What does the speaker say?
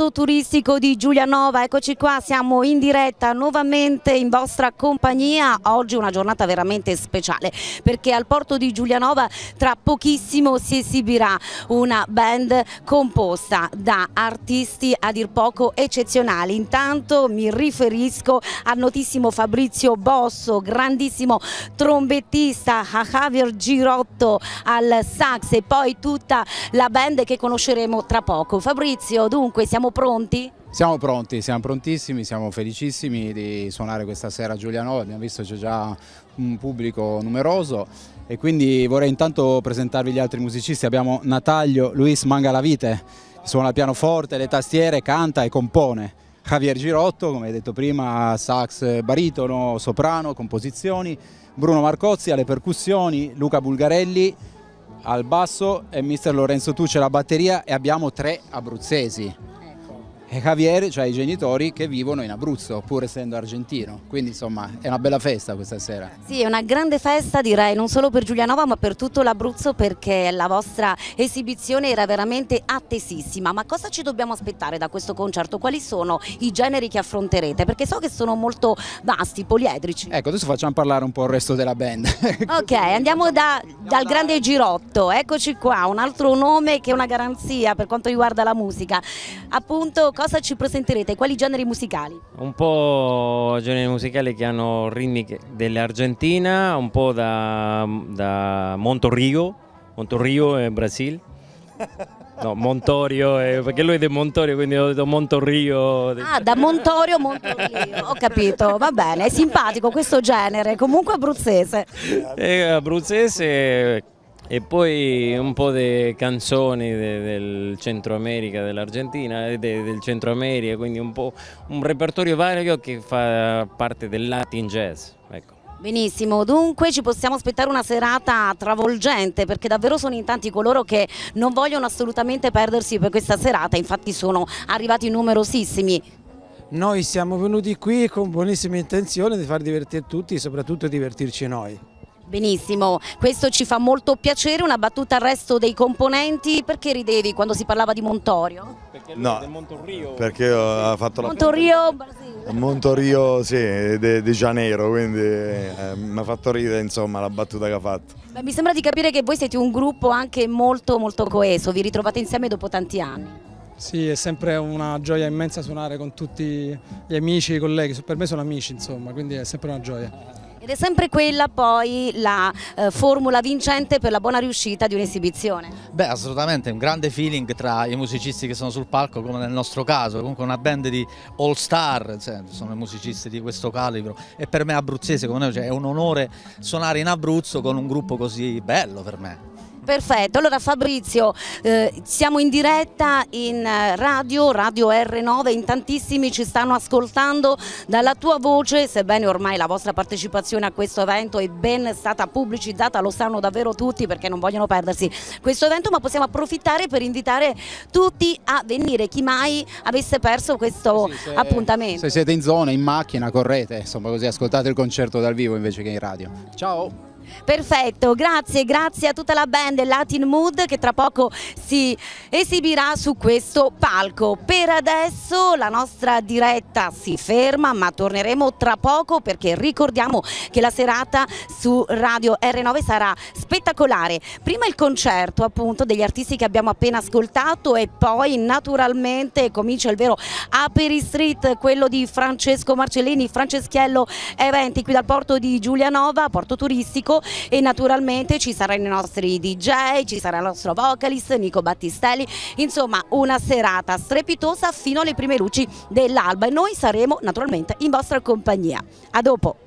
tratto turistico di Giulianova, eccoci qua, siamo in diretta nuovamente in vostra compagnia, oggi una giornata veramente speciale perché al porto di Giulianova tra pochissimo si esibirà una band composta da artisti a dir poco eccezionali, intanto mi riferisco al notissimo Fabrizio Bosso, grandissimo trombettista, a Javier Girotto al sax e poi tutta la band che conosceremo tra poco. Fabrizio, dunque siamo pronti? Siamo pronti, siamo prontissimi, siamo felicissimi di suonare questa sera a Giulianova, abbiamo visto c'è già un pubblico numeroso e quindi vorrei intanto presentarvi gli altri musicisti, abbiamo Nataglio Luis Mangalavite, suona il pianoforte, le tastiere, canta e compone, Javier Girotto, come hai detto prima, sax baritono, soprano, composizioni, Bruno Marcozzi alle percussioni, Luca Bulgarelli al basso e mister Lorenzo Tucci alla batteria e abbiamo tre abruzzesi e Javier, cioè i genitori, che vivono in Abruzzo, pur essendo argentino. Quindi insomma è una bella festa questa sera. Sì, è una grande festa direi, non solo per Giulianova ma per tutto l'Abruzzo perché la vostra esibizione era veramente attesissima. Ma cosa ci dobbiamo aspettare da questo concerto? Quali sono i generi che affronterete? Perché so che sono molto vasti, poliedrici. Ecco, adesso facciamo parlare un po' il resto della band. ok, andiamo da, dal grande girotto, eccoci qua, un altro nome che è una garanzia per quanto riguarda la musica. Appunto cosa ci presenterete? Quali generi musicali? Un po' generi musicali che hanno ritmi dell'Argentina, un po' da, da Montorrio, Montorrio è Brasile. No, Montorio, è, perché lui è di Montorio, quindi ho detto Montorrio. Ah, da Montorio, Montorrio, ho capito, va bene, è simpatico questo genere, comunque abruzzese. Eh, abruzzese e poi un po' di canzoni de, del Centro America, dell'Argentina e de, del Centro America, quindi un po' un repertorio vario che fa parte del Latin Jazz. Ecco. Benissimo, dunque ci possiamo aspettare una serata travolgente perché davvero sono in tanti coloro che non vogliono assolutamente perdersi per questa serata, infatti sono arrivati numerosissimi. Noi siamo venuti qui con buonissima intenzione di far divertire tutti e soprattutto divertirci noi. Benissimo, questo ci fa molto piacere, una battuta al resto dei componenti, perché ridevi quando si parlava di Montorio? Perché no, è Perché ho uh, fatto Montorio, la... Brasile. Montorio, sì, di, di Janeiro, quindi eh, mi ha fatto ridere insomma la battuta che ha fatto. Beh, mi sembra di capire che voi siete un gruppo anche molto molto coeso, vi ritrovate insieme dopo tanti anni. Sì, è sempre una gioia immensa suonare con tutti gli amici i colleghi, per me sono amici insomma, quindi è sempre una gioia. Ed è sempre quella poi la eh, formula vincente per la buona riuscita di un'esibizione? Beh assolutamente, un grande feeling tra i musicisti che sono sul palco come nel nostro caso, comunque una band di all star, cioè, sono i musicisti di questo calibro e per me abruzzese come noi cioè, è un onore suonare in Abruzzo con un gruppo così bello per me perfetto. Allora Fabrizio, eh, siamo in diretta in eh, radio, Radio R9, in tantissimi ci stanno ascoltando dalla tua voce, sebbene ormai la vostra partecipazione a questo evento è ben stata pubblicizzata, lo sanno davvero tutti perché non vogliono perdersi questo evento, ma possiamo approfittare per invitare tutti a venire, chi mai avesse perso questo sì, se, appuntamento. Se siete in zona, in macchina, correte, insomma così ascoltate il concerto dal vivo invece che in radio. Ciao! Perfetto, grazie, grazie a tutta la band Latin Mood che tra poco si esibirà su questo palco. Per adesso la nostra diretta si ferma ma torneremo tra poco perché ricordiamo che la serata su Radio R9 sarà spettacolare. Prima il concerto appunto degli artisti che abbiamo appena ascoltato e poi naturalmente comincia il vero Aperi Street, quello di Francesco Marcellini, Franceschiello Eventi qui dal porto di Giulianova, porto turistico pubblico e naturalmente ci saranno i nostri DJ, ci sarà il nostro vocalist Nico Battistelli, insomma una serata strepitosa fino alle prime luci dell'alba e noi saremo naturalmente in vostra compagnia. A dopo!